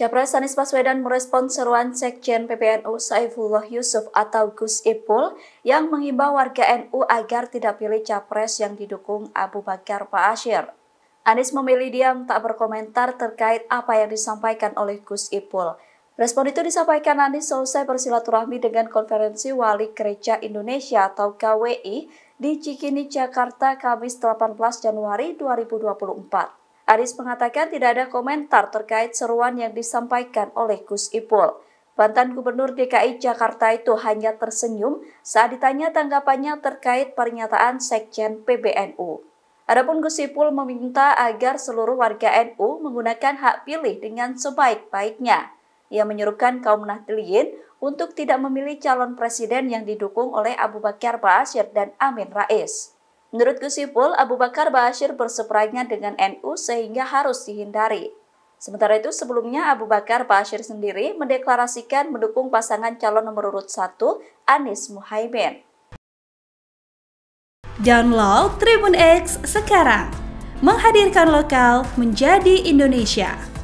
Capres Anies Baswedan merespon seruan Sekjen PBNU Saifullah Yusuf atau Gus Ipul yang mengimbau warga NU agar tidak pilih capres yang didukung Abu Bakar Ba'asyir. Anies memilih diam tak berkomentar terkait apa yang disampaikan oleh Gus Ipul. Respon itu disampaikan Anies selesai bersilaturahmi dengan konferensi Wali Gereja Indonesia atau KWI di Cikini, Jakarta, Kamis 18 Januari 2024. Aris mengatakan tidak ada komentar terkait seruan yang disampaikan oleh Gus Ipul. Mantan Gubernur DKI Jakarta itu hanya tersenyum saat ditanya tanggapannya terkait pernyataan Sekjen PBNU. Adapun Gus Ipul meminta agar seluruh warga NU menggunakan hak pilih dengan sebaik-baiknya. Ia menyerukan kaum Nahdliyin untuk tidak memilih calon presiden yang didukung oleh Abu Bakar Ba'asyir dan Amin Rais. Menurut Gus Ipul, Abu Bakar Bashir berseberangan dengan NU sehingga harus dihindari. Sementara itu sebelumnya Abu Bakar Bashir sendiri mendeklarasikan mendukung pasangan calon nomor urut 1 Anies Muhaimin. Download Tribun X sekarang. Menghadirkan lokal menjadi Indonesia.